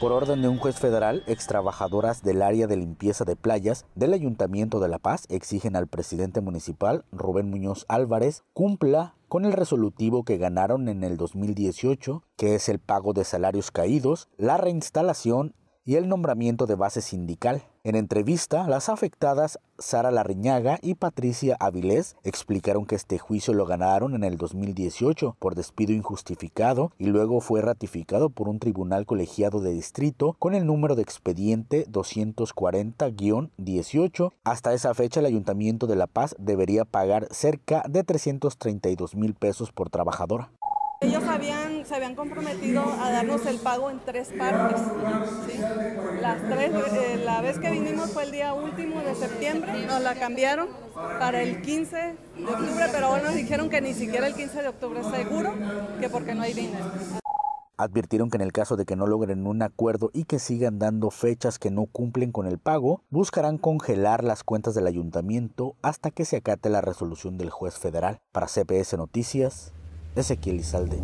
Por orden de un juez federal, extrabajadoras del área de limpieza de playas del Ayuntamiento de La Paz exigen al presidente municipal, Rubén Muñoz Álvarez, cumpla con el resolutivo que ganaron en el 2018, que es el pago de salarios caídos, la reinstalación y el nombramiento de base sindical. En entrevista, las afectadas Sara Larriñaga y Patricia Avilés explicaron que este juicio lo ganaron en el 2018 por despido injustificado y luego fue ratificado por un tribunal colegiado de distrito con el número de expediente 240-18. Hasta esa fecha el Ayuntamiento de La Paz debería pagar cerca de 332 mil pesos por trabajadora. Ellos habían, se habían comprometido a darnos el pago en tres partes. Eh, la vez que vinimos fue el día último de septiembre, nos la cambiaron para el 15 de octubre, pero ahora nos dijeron que ni siquiera el 15 de octubre es seguro, que porque no hay dinero. Advirtieron que en el caso de que no logren un acuerdo y que sigan dando fechas que no cumplen con el pago, buscarán congelar las cuentas del ayuntamiento hasta que se acate la resolución del juez federal. Para CPS Noticias, Ezequiel Izalde.